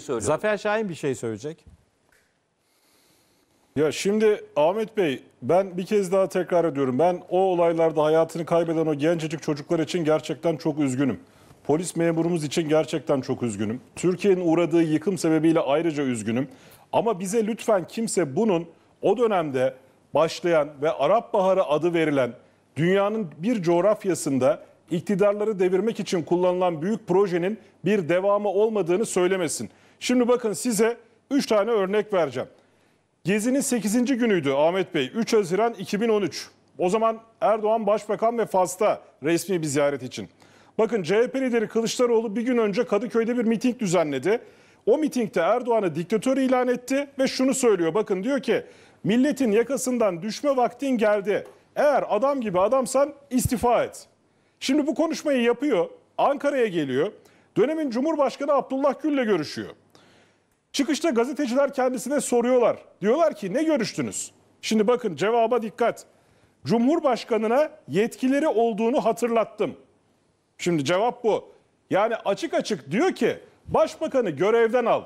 söylüyorum. Zafer Şahin bir şey söyleyecek. Ya şimdi Ahmet Bey ben bir kez daha tekrar ediyorum. Ben o olaylarda hayatını kaybeden o gencecik çocuklar için gerçekten çok üzgünüm. Polis memurumuz için gerçekten çok üzgünüm. Türkiye'nin uğradığı yıkım sebebiyle ayrıca üzgünüm. Ama bize lütfen kimse bunun o dönemde başlayan ve Arap Baharı adı verilen dünyanın bir coğrafyasında iktidarları devirmek için kullanılan büyük projenin bir devamı olmadığını söylemesin. Şimdi bakın size 3 tane örnek vereceğim. Gezinin 8. günüydü Ahmet Bey. 3 Haziran 2013. O zaman Erdoğan Başbakan ve Fas'ta resmi bir ziyaret için. Bakın CHP lideri Kılıçdaroğlu bir gün önce Kadıköy'de bir miting düzenledi. O mitingde Erdoğan'ı diktatör ilan etti ve şunu söylüyor. Bakın diyor ki milletin yakasından düşme vaktin geldi. Eğer adam gibi adamsan istifa et. Şimdi bu konuşmayı yapıyor. Ankara'ya geliyor. Dönemin Cumhurbaşkanı Abdullah Gül'le görüşüyor. Çıkışta gazeteciler kendisine soruyorlar. Diyorlar ki ne görüştünüz? Şimdi bakın cevaba dikkat. Cumhurbaşkanına yetkileri olduğunu hatırlattım. Şimdi cevap bu. Yani açık açık diyor ki başbakanı görevden al.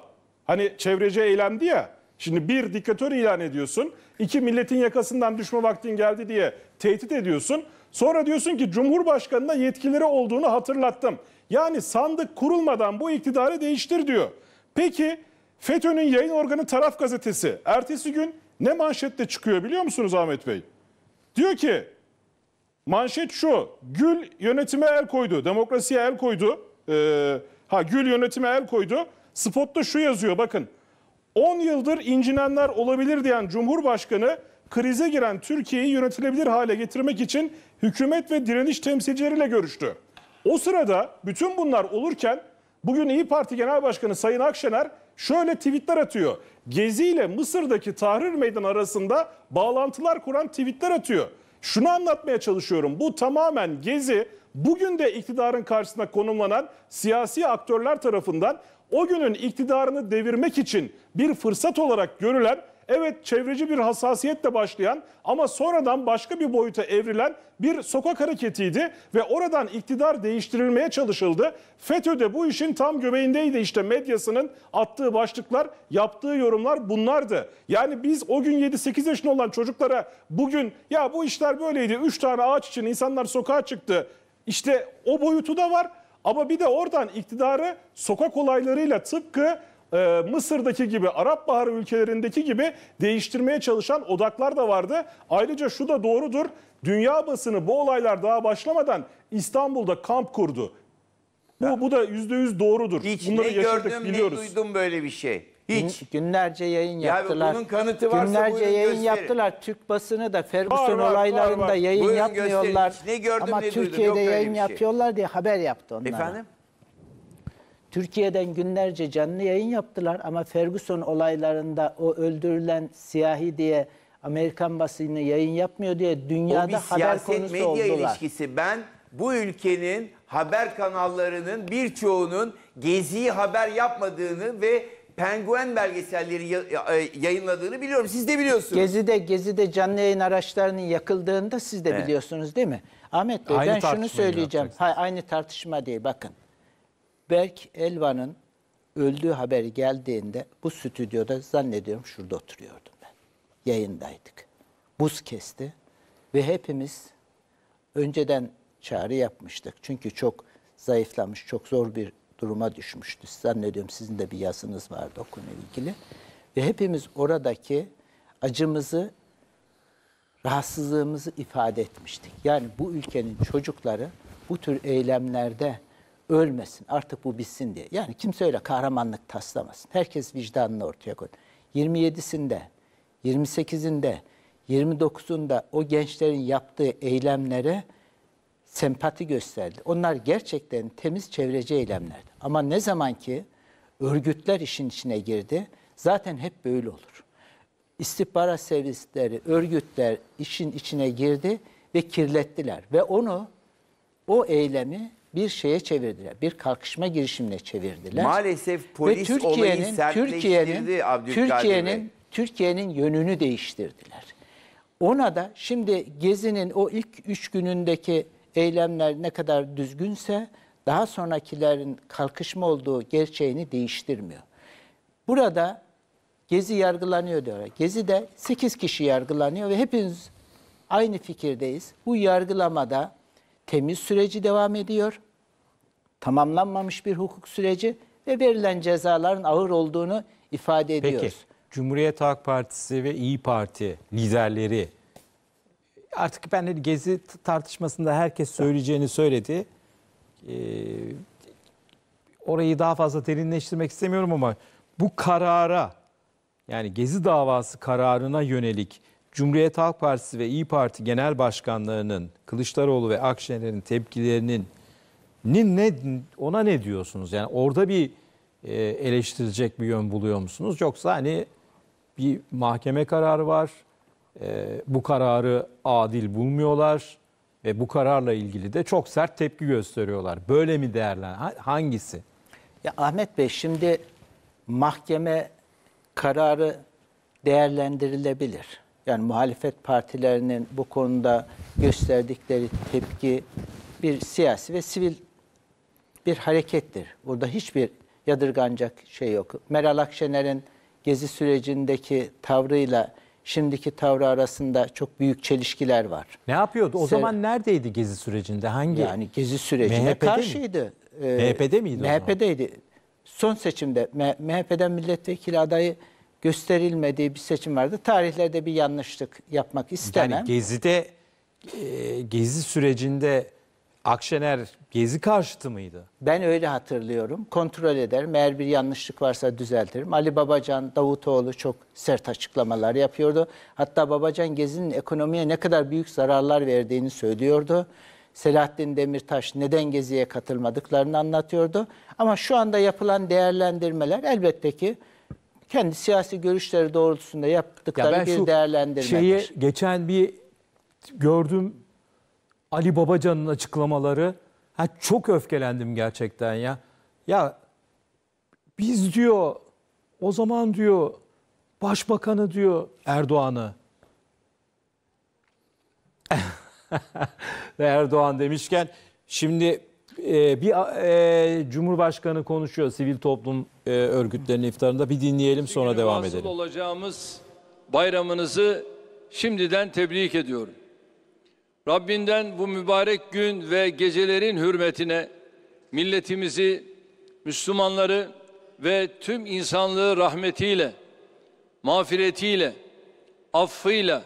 Hani çevreci eylemdi ya. Şimdi bir diktatör ilan ediyorsun. iki milletin yakasından düşme vaktin geldi diye tehdit ediyorsun. Sonra diyorsun ki Cumhurbaşkanı'na yetkileri olduğunu hatırlattım. Yani sandık kurulmadan bu iktidarı değiştir diyor. Peki FETÖ'nün yayın organı Taraf Gazetesi ertesi gün ne manşette çıkıyor biliyor musunuz Ahmet Bey? Diyor ki manşet şu Gül yönetime el koydu demokrasiye el koydu ee, ha Gül yönetime el koydu spotta şu yazıyor bakın 10 yıldır incinenler olabilir diyen Cumhurbaşkanı krize giren Türkiye'yi yönetilebilir hale getirmek için hükümet ve direniş temsilcileriyle görüştü. O sırada bütün bunlar olurken bugün İyi Parti Genel Başkanı Sayın Akşener şöyle tweetler atıyor. Gezi ile Mısır'daki Tahrir Meydanı arasında bağlantılar kuran tweetler atıyor. Şunu anlatmaya çalışıyorum. Bu tamamen Gezi bugün de iktidarın karşısına konumlanan siyasi aktörler tarafından o günün iktidarını devirmek için bir fırsat olarak görülen Evet çevreci bir hassasiyetle başlayan ama sonradan başka bir boyuta evrilen bir sokak hareketiydi ve oradan iktidar değiştirilmeye çalışıldı. FETÖ de bu işin tam göbeğindeydi işte medyasının attığı başlıklar, yaptığı yorumlar bunlardı. Yani biz o gün 7-8 yaşında olan çocuklara bugün ya bu işler böyleydi 3 tane ağaç için insanlar sokağa çıktı. İşte o boyutu da var ama bir de oradan iktidarı sokak olaylarıyla tıpkı ee, Mısır'daki gibi Arap Baharı ülkelerindeki gibi değiştirmeye çalışan odaklar da vardı. Ayrıca şu da doğrudur. Dünya basını bu olaylar daha başlamadan İstanbul'da kamp kurdu. Bu, bu da %100 doğrudur. Hiç Bunları ne yaşadık, gördüm biliyoruz. ne duydum böyle bir şey. Hiç. Günlerce yayın ya yaptılar. bunun kanıtı varsa Günlerce yayın gösterin. yaptılar. Türk basını da Ferguson var, olaylarında var, var. yayın buyurun yapmıyorlar. Ne gördüm, Ama ne Türkiye'de duydum. Yok yayın şey. yapıyorlar diye haber yaptı onlar. Efendim? Türkiye'den günlerce canlı yayın yaptılar ama Ferguson olaylarında o öldürülen siyahi diye Amerikan basını yayın yapmıyor diye dünyada o bir haber konusu oldular. siyaset medya ilişkisi. Ben bu ülkenin haber kanallarının birçoğunun geziyi haber yapmadığını ve penguen belgeselleri yayınladığını biliyorum. Siz de biliyorsunuz. Gezi'de Gezi'de canlı yayın araçlarının yakıldığında siz de evet. biliyorsunuz değil mi? Ahmet Bey aynı ben şunu söyleyeceğim. Hayır aynı tartışma değil bakın. Berk Elvan'ın öldüğü haberi geldiğinde bu stüdyoda zannediyorum şurada oturuyordum ben. Yayındaydık. Buz kesti ve hepimiz önceden çağrı yapmıştık. Çünkü çok zayıflamış, çok zor bir duruma düşmüştü. Zannediyorum sizin de bir yazınız vardı o konuyla ilgili. Ve hepimiz oradaki acımızı, rahatsızlığımızı ifade etmiştik. Yani bu ülkenin çocukları bu tür eylemlerde ölmesin artık bu bitsin diye. Yani kimse öyle kahramanlık taslamasın. Herkes vicdanını ortaya koy. 27'sinde, 28'inde, 29'unda o gençlerin yaptığı eylemlere sempati gösterdi. Onlar gerçekten temiz çevreci eylemlerdi. Ama ne zaman ki örgütler işin içine girdi, zaten hep böyle olur. İstihbarat servisleri, örgütler işin içine girdi ve kirlettiler. Ve onu, o eylemi bir şeye çevirdiler. Bir kalkışma girişimine çevirdiler. Maalesef polis Ve olayı sertleştirdi Abdülkadir Türkiye'nin Türkiye'nin yönünü değiştirdiler. Ona da şimdi Gezi'nin o ilk üç günündeki eylemler ne kadar düzgünse daha sonrakilerin kalkışma olduğu gerçeğini değiştirmiyor. Burada Gezi yargılanıyor diyorlar. Gezi de 8 kişi yargılanıyor ve hepimiz aynı fikirdeyiz. Bu yargılamada temiz süreci devam ediyor. Tamamlanmamış bir hukuk süreci ve verilen cezaların ağır olduğunu ifade ediyoruz. Peki Cumhuriyet Halk Partisi ve İyi Parti liderleri artık ben de hani gezi tartışmasında herkes söyleyeceğini söyledi. Ee, orayı daha fazla derinleştirmek istemiyorum ama bu karara yani gezi davası kararına yönelik Cumhuriyet Halk Partisi ve İyi Parti genel başkanlarının Kılıçdaroğlu ve Akşener'in tepkilerinin ne ona ne diyorsunuz? Yani orada bir e, eleştirecek bir yön buluyor musunuz? Yoksa hani bir mahkeme kararı var. E, bu kararı adil bulmuyorlar ve bu kararla ilgili de çok sert tepki gösteriyorlar. Böyle mi değerlen? Hangisi? Ya Ahmet Bey şimdi mahkeme kararı değerlendirilebilir yani muhalefet partilerinin bu konuda gösterdikleri tepki bir siyasi ve sivil bir harekettir. Burada hiçbir yadırganacak şey yok. Meral Akşener'in gezi sürecindeki tavrıyla şimdiki tavrı arasında çok büyük çelişkiler var. Ne yapıyordu? O Ser zaman neredeydi gezi sürecinde? Hangi? Yani gezi sürecine MHP'de karşıydı. Mi? Ee, MHP'de miydi? MHP'deydi. Son seçimde MHP'den milletvekili adayı gösterilmediği bir seçim vardı. Tarihlerde bir yanlışlık yapmak istemem. Yani Gezi'de, e, Gezi sürecinde Akşener Gezi karşıtı mıydı? Ben öyle hatırlıyorum. Kontrol ederim. Eğer bir yanlışlık varsa düzeltirim. Ali Babacan, Davutoğlu çok sert açıklamalar yapıyordu. Hatta Babacan Gezi'nin ekonomiye ne kadar büyük zararlar verdiğini söylüyordu. Selahattin Demirtaş neden Gezi'ye katılmadıklarını anlatıyordu. Ama şu anda yapılan değerlendirmeler elbette ki kendi siyasi görüşleri doğrultusunda yaptıkları ya ben bir şu Şeyi geçen bir gördüm Ali Babacan'ın açıklamaları. Ha çok öfkelendim gerçekten ya. Ya biz diyor o zaman diyor başbakanı diyor Erdoğan'ı. Erdoğan demişken şimdi ee, bir e, Cumhurbaşkanı konuşuyor sivil toplum e, örgütlerinin iftarında. Bir dinleyelim sonra Bugün devam edelim. olacağımız bayramınızı şimdiden tebrik ediyorum. Rabbinden bu mübarek gün ve gecelerin hürmetine milletimizi, Müslümanları ve tüm insanlığı rahmetiyle, mağfiretiyle, affıyla,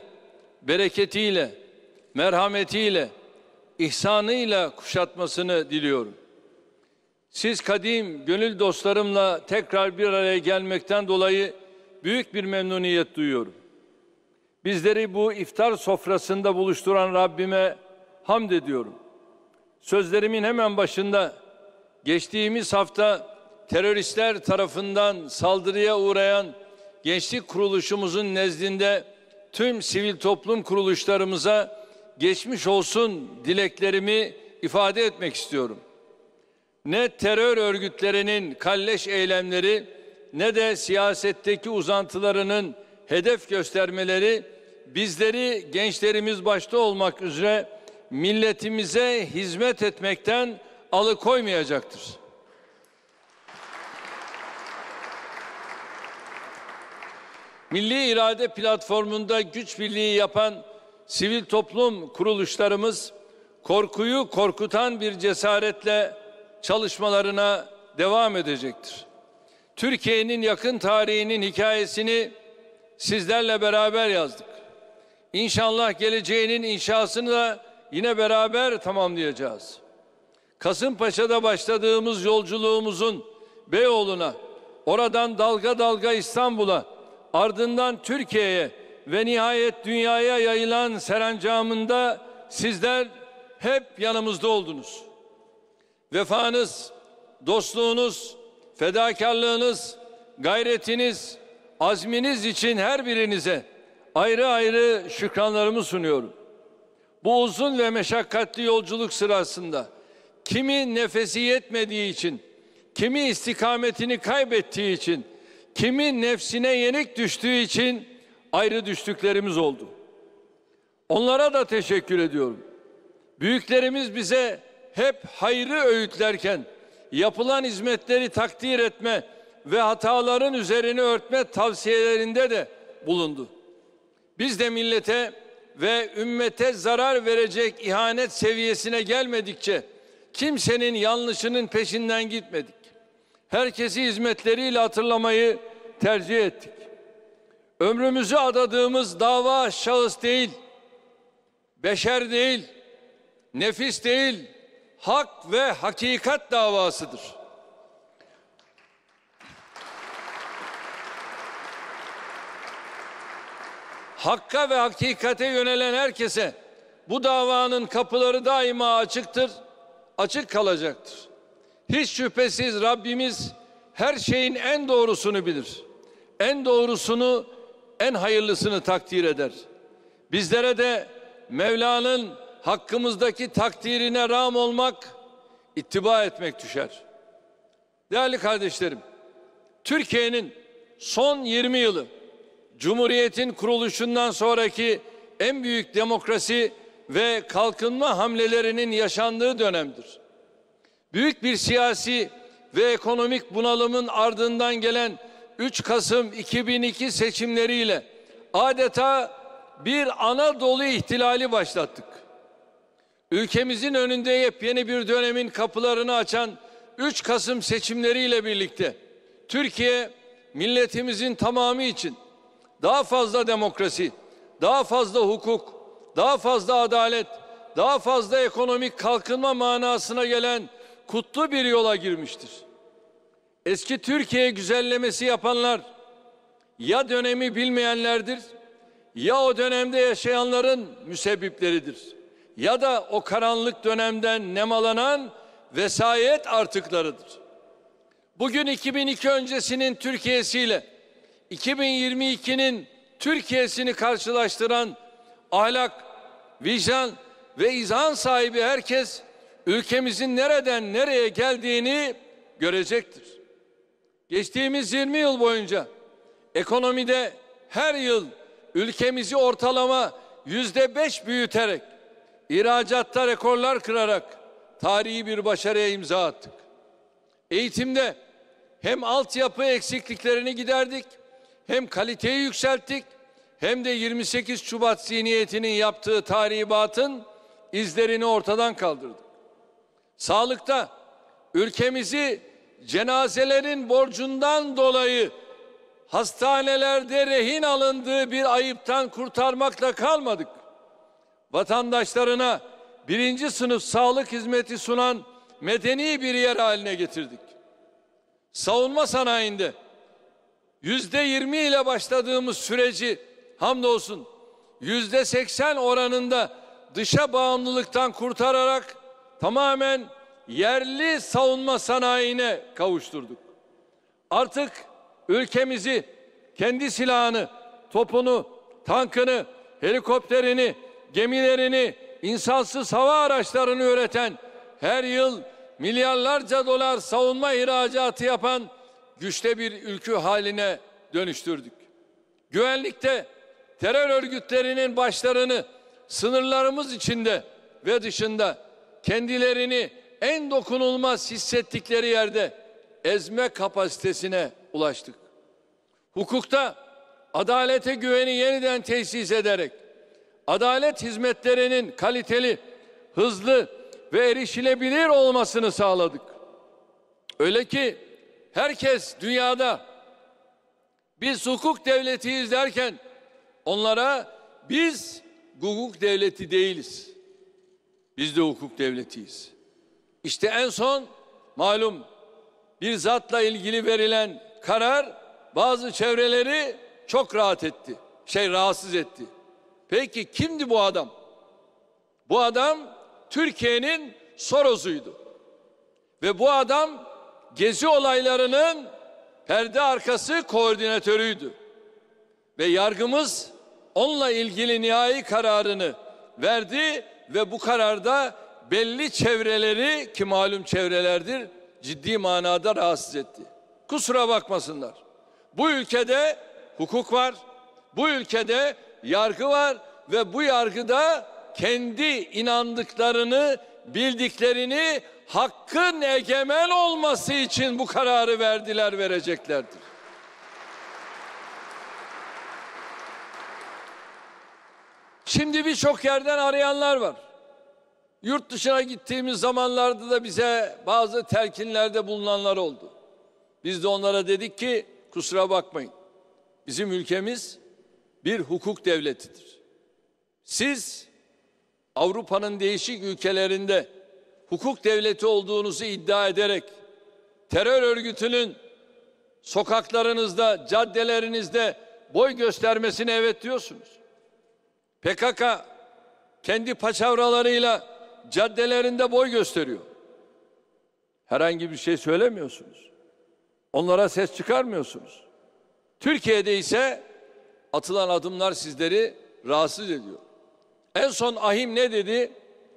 bereketiyle, merhametiyle, ihsanıyla kuşatmasını diliyorum. Siz kadim gönül dostlarımla tekrar bir araya gelmekten dolayı büyük bir memnuniyet duyuyorum. Bizleri bu iftar sofrasında buluşturan Rabbime hamd ediyorum. Sözlerimin hemen başında geçtiğimiz hafta teröristler tarafından saldırıya uğrayan gençlik kuruluşumuzun nezdinde tüm sivil toplum kuruluşlarımıza geçmiş olsun dileklerimi ifade etmek istiyorum. Ne terör örgütlerinin kalleş eylemleri ne de siyasetteki uzantılarının hedef göstermeleri bizleri gençlerimiz başta olmak üzere milletimize hizmet etmekten alıkoymayacaktır. Milli irade platformunda güç birliği yapan sivil toplum kuruluşlarımız korkuyu korkutan bir cesaretle çalışmalarına devam edecektir. Türkiye'nin yakın tarihinin hikayesini sizlerle beraber yazdık. İnşallah geleceğinin inşasını da yine beraber tamamlayacağız. Kasımpaşa'da başladığımız yolculuğumuzun Beyoğlu'na, oradan dalga dalga İstanbul'a, ardından Türkiye'ye ve nihayet dünyaya yayılan serencamında sizler hep yanımızda oldunuz. Vefanız, dostluğunuz, fedakarlığınız, gayretiniz, azminiz için her birinize ayrı ayrı şükranlarımı sunuyorum. Bu uzun ve meşakkatli yolculuk sırasında kimi nefesi yetmediği için, kimi istikametini kaybettiği için, kimi nefsine yenik düştüğü için ayrı düştüklerimiz oldu. Onlara da teşekkür ediyorum. Büyüklerimiz bize hep hayrı öğütlerken yapılan hizmetleri takdir etme ve hataların üzerine örtme tavsiyelerinde de bulundu. Biz de millete ve ümmete zarar verecek ihanet seviyesine gelmedikçe kimsenin yanlışının peşinden gitmedik. Herkesi hizmetleriyle hatırlamayı tercih ettik. Ömrümüzü adadığımız dava şahıs değil, beşer değil, nefis değil, hak ve hakikat davasıdır. Hakka ve hakikate yönelen herkese bu davanın kapıları daima açıktır, açık kalacaktır. Hiç şüphesiz Rabbimiz her şeyin en doğrusunu bilir. En doğrusunu en hayırlısını takdir eder. Bizlere de Mevla'nın hakkımızdaki takdirine ram olmak, ittiba etmek düşer. Değerli kardeşlerim, Türkiye'nin son 20 yılı Cumhuriyet'in kuruluşundan sonraki en büyük demokrasi ve kalkınma hamlelerinin yaşandığı dönemdir. Büyük bir siyasi ve ekonomik bunalımın ardından gelen 3 Kasım 2002 seçimleriyle adeta bir Anadolu ihtilali başlattık. Ülkemizin önünde yepyeni bir dönemin kapılarını açan 3 Kasım seçimleriyle birlikte Türkiye milletimizin tamamı için daha fazla demokrasi, daha fazla hukuk, daha fazla adalet, daha fazla ekonomik kalkınma manasına gelen kutlu bir yola girmiştir. Eski Türkiye güzellemesi yapanlar ya dönemi bilmeyenlerdir ya o dönemde yaşayanların müsebbipleridir ya da o karanlık dönemden nemalanan vesayet artıklarıdır. Bugün 2002 öncesinin Türkiye'siyle 2022'nin Türkiye'sini karşılaştıran ahlak, vicdan ve izan sahibi herkes ülkemizin nereden nereye geldiğini görecektir. Geçtiğimiz 20 yıl boyunca ekonomide her yıl ülkemizi ortalama yüzde beş büyüterek, ihracatta rekorlar kırarak tarihi bir başarıya imza attık. Eğitimde hem altyapı eksikliklerini giderdik, hem kaliteyi yükselttik, hem de 28 Şubat zihniyetinin yaptığı tahribatın izlerini ortadan kaldırdık. Sağlıkta ülkemizi cenazelerin borcundan dolayı hastanelerde rehin alındığı bir ayıptan kurtarmakla kalmadık. Vatandaşlarına birinci sınıf sağlık hizmeti sunan medeni bir yer haline getirdik. Savunma sanayinde yüzde yirmi ile başladığımız süreci hamdolsun yüzde seksen oranında dışa bağımlılıktan kurtararak tamamen yerli savunma sanayine kavuşturduk. Artık ülkemizi kendi silahını, topunu, tankını, helikopterini, gemilerini, insansız hava araçlarını üreten, her yıl milyarlarca dolar savunma ihracatı yapan güçte bir ülkü haline dönüştürdük. Güvenlikte terör örgütlerinin başlarını sınırlarımız içinde ve dışında kendilerini en dokunulmaz hissettikleri yerde ezme kapasitesine ulaştık. Hukukta adalete güveni yeniden tesis ederek adalet hizmetlerinin kaliteli, hızlı ve erişilebilir olmasını sağladık. Öyle ki herkes dünyada biz hukuk devletiyiz derken onlara biz hukuk devleti değiliz. Biz de hukuk devletiyiz. İşte en son malum bir zatla ilgili verilen karar bazı çevreleri çok rahat etti. Şey rahatsız etti. Peki kimdi bu adam? Bu adam Türkiye'nin Soros'uydu. Ve bu adam gezi olaylarının perde arkası koordinatörüydü. Ve yargımız onunla ilgili nihai kararını verdi ve bu kararda belli çevreleri ki malum çevrelerdir ciddi manada rahatsız etti. Kusura bakmasınlar. Bu ülkede hukuk var. Bu ülkede yargı var ve bu yargıda kendi inandıklarını, bildiklerini hakkın egemen olması için bu kararı verdiler, vereceklerdir. Şimdi birçok yerden arayanlar var. Yurt dışına gittiğimiz zamanlarda da bize bazı telkinlerde bulunanlar oldu. Biz de onlara dedik ki kusura bakmayın. Bizim ülkemiz bir hukuk devletidir. Siz Avrupa'nın değişik ülkelerinde hukuk devleti olduğunuzu iddia ederek terör örgütünün sokaklarınızda, caddelerinizde boy göstermesine evet diyorsunuz. PKK kendi paçavralarıyla caddelerinde boy gösteriyor. Herhangi bir şey söylemiyorsunuz. Onlara ses çıkarmıyorsunuz. Türkiye'de ise atılan adımlar sizleri rahatsız ediyor. En son Ahim ne dedi?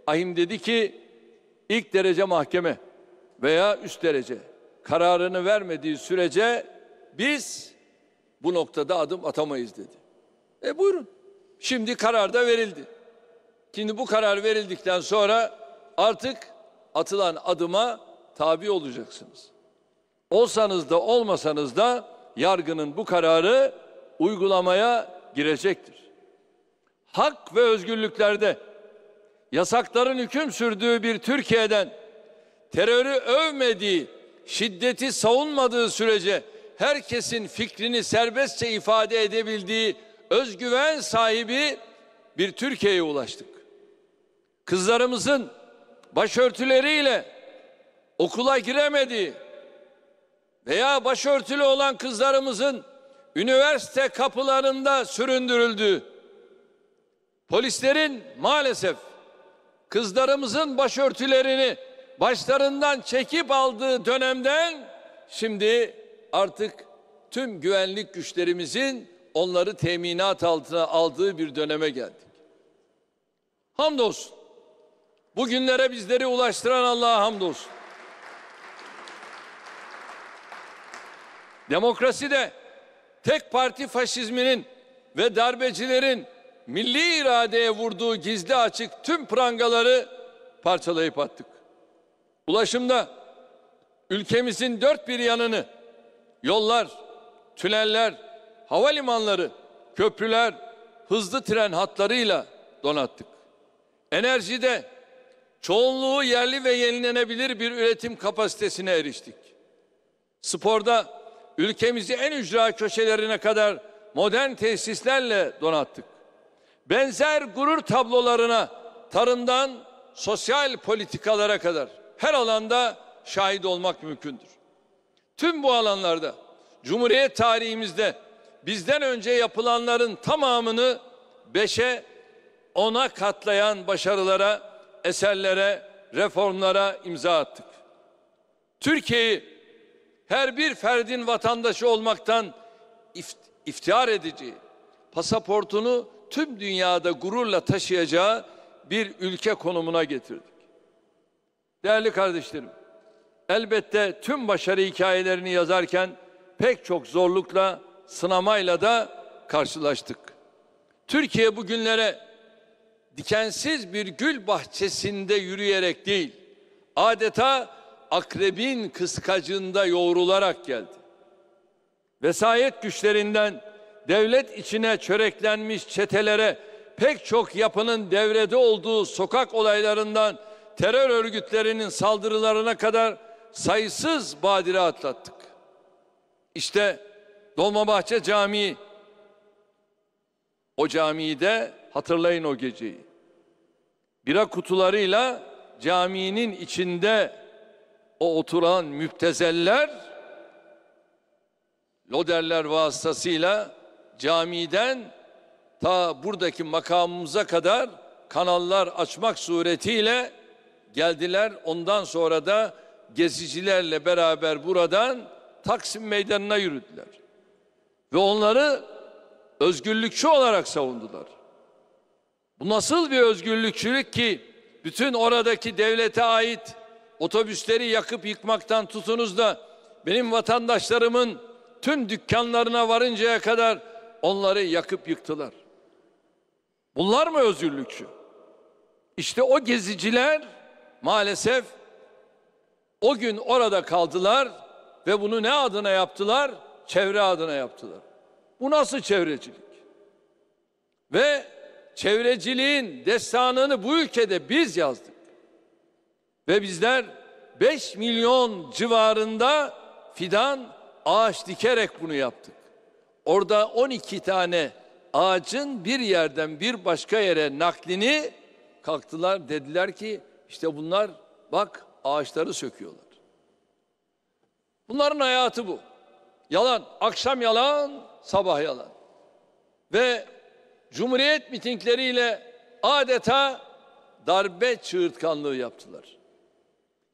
Ahim dedi ki ilk derece mahkeme veya üst derece kararını vermediği sürece biz bu noktada adım atamayız dedi. E buyurun. Şimdi karar da verildi. Şimdi bu karar verildikten sonra artık atılan adıma tabi olacaksınız. Olsanız da olmasanız da yargının bu kararı uygulamaya girecektir. Hak ve özgürlüklerde yasakların hüküm sürdüğü bir Türkiye'den terörü övmediği, şiddeti savunmadığı sürece herkesin fikrini serbestçe ifade edebildiği özgüven sahibi bir Türkiye'ye ulaştık kızlarımızın başörtüleriyle okula giremediği veya başörtülü olan kızlarımızın üniversite kapılarında süründürüldüğü polislerin maalesef kızlarımızın başörtülerini başlarından çekip aldığı dönemden şimdi artık tüm güvenlik güçlerimizin onları teminat altına aldığı bir döneme geldik. Hamdolsun Bugünlere bizleri ulaştıran Allah'a hamdolsun. Demokrasi de tek parti faşizminin ve darbecilerin milli iradeye vurduğu gizli açık tüm prangaları parçalayıp attık. Ulaşımda ülkemizin dört bir yanını yollar, tüneller, havalimanları, köprüler, hızlı tren hatlarıyla donattık. Enerjide Çoğunluğu yerli ve yenilenebilir bir üretim kapasitesine eriştik. Sporda ülkemizi en ücra köşelerine kadar modern tesislerle donattık. Benzer gurur tablolarına tarımdan sosyal politikalara kadar her alanda şahit olmak mümkündür. Tüm bu alanlarda Cumhuriyet tarihimizde bizden önce yapılanların tamamını beşe ona katlayan başarılara eserlere, reformlara imza attık. Türkiye'yi her bir ferdin vatandaşı olmaktan ift iftihar edici, pasaportunu tüm dünyada gururla taşıyacağı bir ülke konumuna getirdik. Değerli kardeşlerim, elbette tüm başarı hikayelerini yazarken pek çok zorlukla, sınamayla da karşılaştık. Türkiye bugünlere dikensiz bir gül bahçesinde yürüyerek değil, adeta akrebin kıskacında yoğrularak geldi. Vesayet güçlerinden devlet içine çöreklenmiş çetelere pek çok yapının devrede olduğu sokak olaylarından terör örgütlerinin saldırılarına kadar sayısız badire atlattık. İşte Dolmabahçe Camii o camide hatırlayın o geceyi. Bira kutularıyla caminin içinde o oturan müptezeller loderler vasıtasıyla camiden ta buradaki makamımıza kadar kanallar açmak suretiyle geldiler. Ondan sonra da gezicilerle beraber buradan Taksim Meydanı'na yürüdüler. Ve onları özgürlükçü olarak savundular. Bu nasıl bir özgürlükçülük ki bütün oradaki devlete ait otobüsleri yakıp yıkmaktan tutunuz da benim vatandaşlarımın tüm dükkanlarına varıncaya kadar onları yakıp yıktılar. Bunlar mı özgürlükçü? İşte o geziciler maalesef o gün orada kaldılar ve bunu ne adına yaptılar? Çevre adına yaptılar. Bu nasıl çevrecilik? Ve çevreciliğin destanını bu ülkede biz yazdık. Ve bizler 5 milyon civarında fidan ağaç dikerek bunu yaptık. Orada 12 tane ağacın bir yerden bir başka yere naklini kalktılar dediler ki işte bunlar bak ağaçları söküyorlar. Bunların hayatı bu. Yalan, akşam yalan, sabah yalan. Ve Cumhuriyet mitingleriyle adeta darbe çığırtkanlığı yaptılar.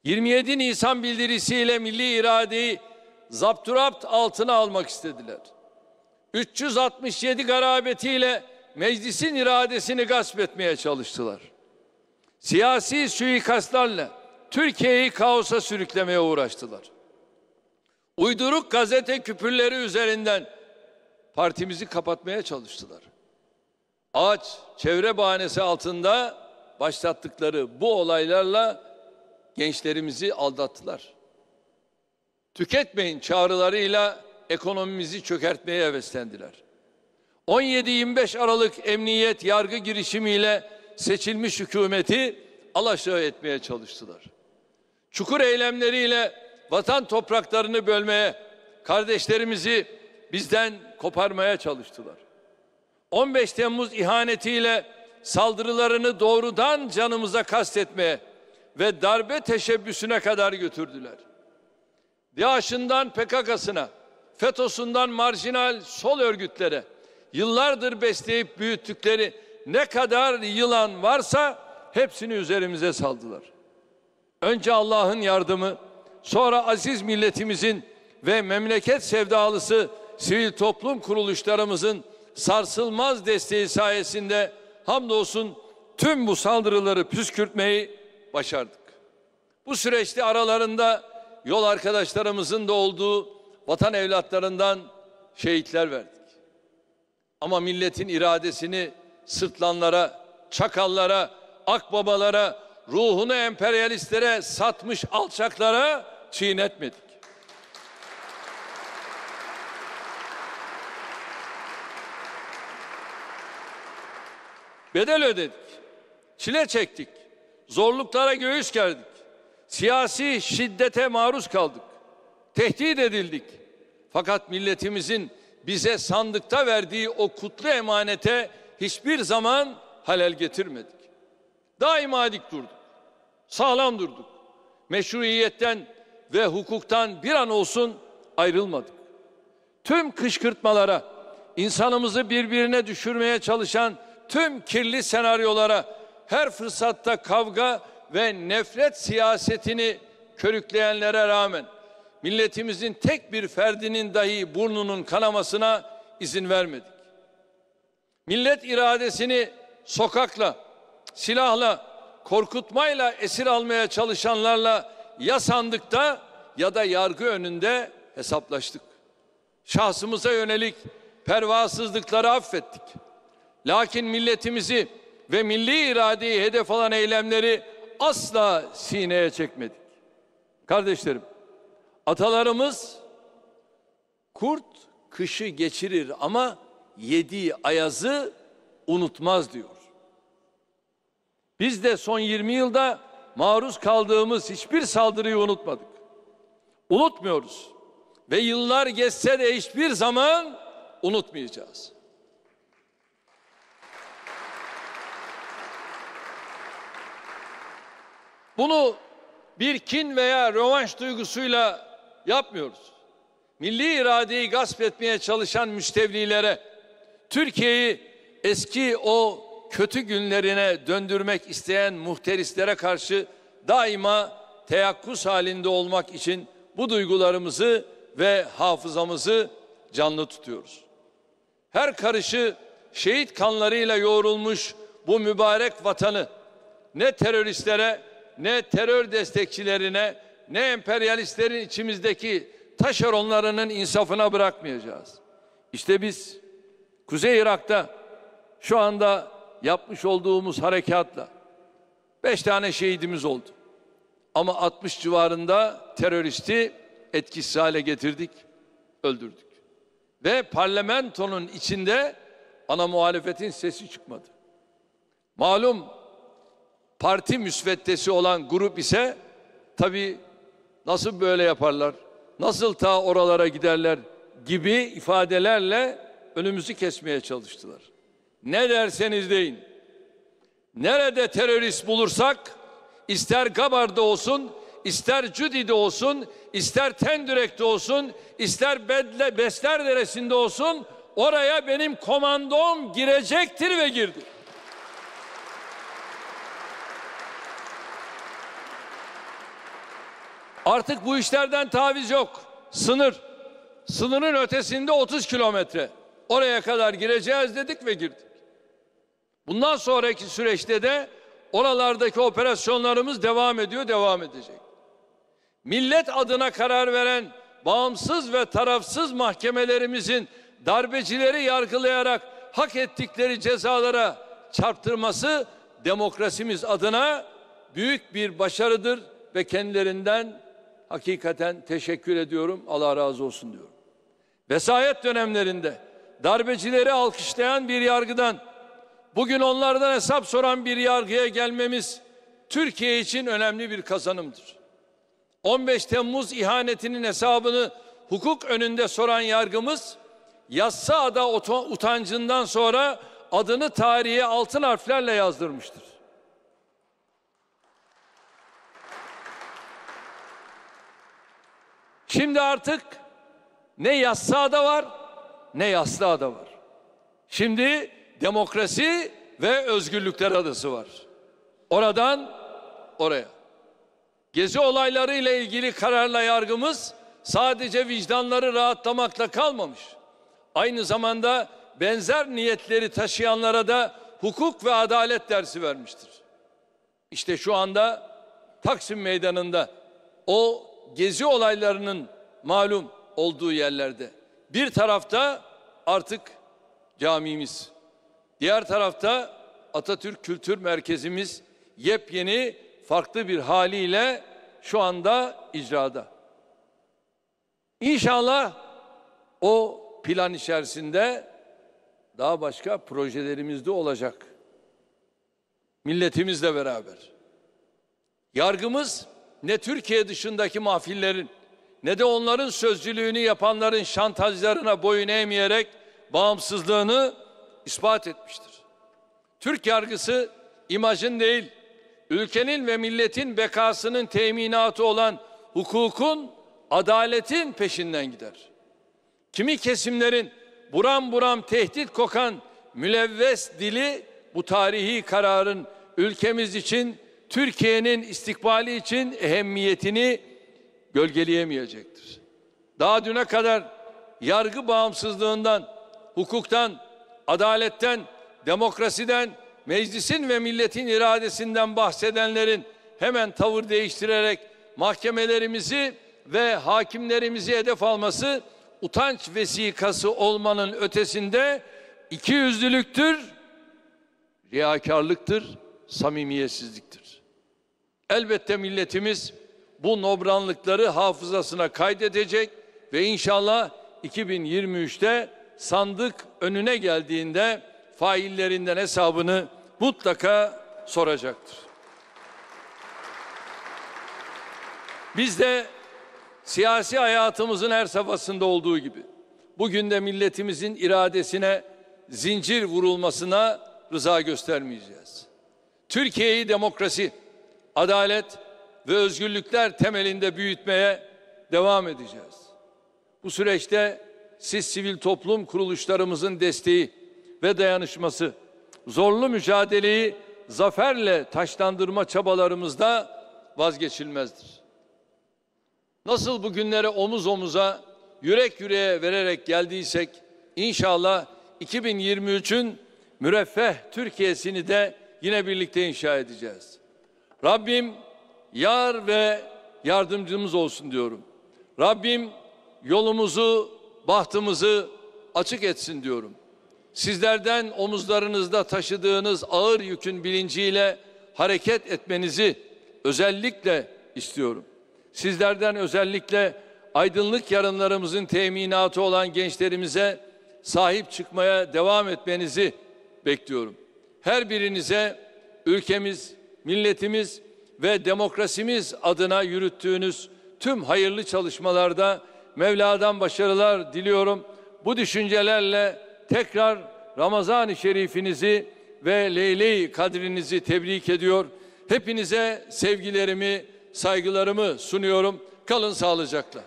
27 Nisan bildirisiyle milli iradeyi zapturapt altına almak istediler. 367 garabetiyle meclisin iradesini gasp etmeye çalıştılar. Siyasi suikastlarla Türkiye'yi kaosa sürüklemeye uğraştılar. Uyduruk gazete küpürleri üzerinden partimizi kapatmaya çalıştılar ağaç çevre bahanesi altında başlattıkları bu olaylarla gençlerimizi aldattılar. Tüketmeyin çağrılarıyla ekonomimizi çökertmeye heveslendiler. 17-25 Aralık emniyet yargı girişimiyle seçilmiş hükümeti alaşağı etmeye çalıştılar. Çukur eylemleriyle vatan topraklarını bölmeye, kardeşlerimizi bizden koparmaya çalıştılar. 15 Temmuz ihanetiyle saldırılarını doğrudan canımıza kastetmeye ve darbe teşebbüsüne kadar götürdüler. DAEŞ'ından PKK'sına, FETÖ'sünden marjinal sol örgütlere yıllardır besleyip büyüttükleri ne kadar yılan varsa hepsini üzerimize saldılar. Önce Allah'ın yardımı, sonra aziz milletimizin ve memleket sevdalısı sivil toplum kuruluşlarımızın sarsılmaz desteği sayesinde hamdolsun tüm bu saldırıları püskürtmeyi başardık. Bu süreçte aralarında yol arkadaşlarımızın da olduğu vatan evlatlarından şehitler verdik. Ama milletin iradesini sırtlanlara, çakallara, akbabalara, ruhunu emperyalistlere satmış alçaklara çiğnetmedik. bedel ödedik, çile çektik, zorluklara göğüs gerdik, siyasi şiddete maruz kaldık, tehdit edildik. Fakat milletimizin bize sandıkta verdiği o kutlu emanete hiçbir zaman halel getirmedik. Daima dik durduk, sağlam durduk. Meşruiyetten ve hukuktan bir an olsun ayrılmadık. Tüm kışkırtmalara, insanımızı birbirine düşürmeye çalışan tüm kirli senaryolara her fırsatta kavga ve nefret siyasetini körükleyenlere rağmen milletimizin tek bir ferdinin dahi burnunun kanamasına izin vermedik. Millet iradesini sokakla, silahla, korkutmayla esir almaya çalışanlarla ya sandıkta ya da yargı önünde hesaplaştık. Şahsımıza yönelik pervasızlıkları affettik. Lakin milletimizi ve milli iradeyi hedef alan eylemleri asla sineye çekmedik. Kardeşlerim, atalarımız kurt kışı geçirir ama yediği ayazı unutmaz diyor. Biz de son 20 yılda maruz kaldığımız hiçbir saldırıyı unutmadık. Unutmuyoruz. Ve yıllar geçse de hiçbir zaman unutmayacağız. Bunu bir kin veya rövanş duygusuyla yapmıyoruz. Milli iradeyi gasp etmeye çalışan müstevlilere Türkiye'yi eski o kötü günlerine döndürmek isteyen muhterislere karşı daima teyakkuz halinde olmak için bu duygularımızı ve hafızamızı canlı tutuyoruz. Her karışı şehit kanlarıyla yoğrulmuş bu mübarek vatanı ne teröristlere ne terör destekçilerine ne emperyalistlerin içimizdeki taşeronlarının insafına bırakmayacağız. İşte biz Kuzey Irak'ta şu anda yapmış olduğumuz harekatla beş tane şehidimiz oldu. Ama 60 civarında teröristi etkisiz hale getirdik, öldürdük. Ve parlamentonun içinde ana muhalefetin sesi çıkmadı. Malum parti müsveddesi olan grup ise tabii nasıl böyle yaparlar, nasıl ta oralara giderler gibi ifadelerle önümüzü kesmeye çalıştılar. Ne derseniz deyin. Nerede terörist bulursak ister Gabar'da olsun, ister Cudi'de olsun, ister Tendürek'te olsun, ister Bedle, Besler Deresi'nde olsun oraya benim komandom girecektir ve girdi. Artık bu işlerden taviz yok. Sınır. Sınırın ötesinde 30 kilometre. Oraya kadar gireceğiz dedik ve girdik. Bundan sonraki süreçte de oralardaki operasyonlarımız devam ediyor, devam edecek. Millet adına karar veren bağımsız ve tarafsız mahkemelerimizin darbecileri yargılayarak hak ettikleri cezalara çarptırması demokrasimiz adına büyük bir başarıdır ve kendilerinden hakikaten teşekkür ediyorum. Allah razı olsun diyorum. Vesayet dönemlerinde darbecileri alkışlayan bir yargıdan bugün onlardan hesap soran bir yargıya gelmemiz Türkiye için önemli bir kazanımdır. 15 Temmuz ihanetinin hesabını hukuk önünde soran yargımız yassı ada utancından sonra adını tarihe altın harflerle yazdırmıştır. Şimdi artık ne yassağı da var ne yastığa da var. Şimdi demokrasi ve özgürlükler adası var. Oradan oraya. Gezi olayları ile ilgili kararla yargımız sadece vicdanları rahatlamakla kalmamış. Aynı zamanda benzer niyetleri taşıyanlara da hukuk ve adalet dersi vermiştir. İşte şu anda Taksim Meydanı'nda o gezi olaylarının malum olduğu yerlerde. Bir tarafta artık camimiz, diğer tarafta Atatürk Kültür Merkezimiz yepyeni farklı bir haliyle şu anda icrada. İnşallah o plan içerisinde daha başka projelerimiz de olacak. Milletimizle beraber. Yargımız ne Türkiye dışındaki mahfillerin ne de onların sözcülüğünü yapanların şantajlarına boyun eğmeyerek bağımsızlığını ispat etmiştir. Türk yargısı imajın değil, ülkenin ve milletin bekasının teminatı olan hukukun, adaletin peşinden gider. Kimi kesimlerin buram buram tehdit kokan mülevves dili bu tarihi kararın ülkemiz için Türkiye'nin istikbali için ehemmiyetini gölgeleyemeyecektir. Daha düne kadar yargı bağımsızlığından, hukuktan, adaletten, demokrasiden, meclisin ve milletin iradesinden bahsedenlerin hemen tavır değiştirerek mahkemelerimizi ve hakimlerimizi hedef alması utanç vesikası olmanın ötesinde iki yüzlülüktür, riyakarlıktır, samimiyetsizliktir. Elbette milletimiz bu nobranlıkları hafızasına kaydedecek ve inşallah 2023'te sandık önüne geldiğinde faillerinden hesabını mutlaka soracaktır. Biz de siyasi hayatımızın her safhasında olduğu gibi bugün de milletimizin iradesine zincir vurulmasına rıza göstermeyeceğiz. Türkiye'yi demokrasi adalet ve özgürlükler temelinde büyütmeye devam edeceğiz. Bu süreçte siz sivil toplum kuruluşlarımızın desteği ve dayanışması, zorlu mücadeleyi zaferle taşlandırma çabalarımızda vazgeçilmezdir. Nasıl bu günlere omuz omuza, yürek yüreğe vererek geldiysek inşallah 2023'ün müreffeh Türkiye'sini de yine birlikte inşa edeceğiz. Rabbim yar ve yardımcımız olsun diyorum. Rabbim yolumuzu, bahtımızı açık etsin diyorum. Sizlerden omuzlarınızda taşıdığınız ağır yükün bilinciyle hareket etmenizi özellikle istiyorum. Sizlerden özellikle aydınlık yarınlarımızın teminatı olan gençlerimize sahip çıkmaya devam etmenizi bekliyorum. Her birinize ülkemiz milletimiz ve demokrasimiz adına yürüttüğünüz tüm hayırlı çalışmalarda Mevla'dan başarılar diliyorum. Bu düşüncelerle tekrar Ramazan-ı Şerifinizi ve Leyle-i Kadrinizi tebrik ediyor. Hepinize sevgilerimi, saygılarımı sunuyorum. Kalın sağlıcakla.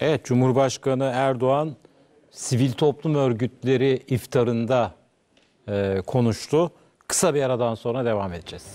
Evet Cumhurbaşkanı Erdoğan sivil toplum örgütleri iftarında konuştu. Kısa bir aradan sonra devam edeceğiz.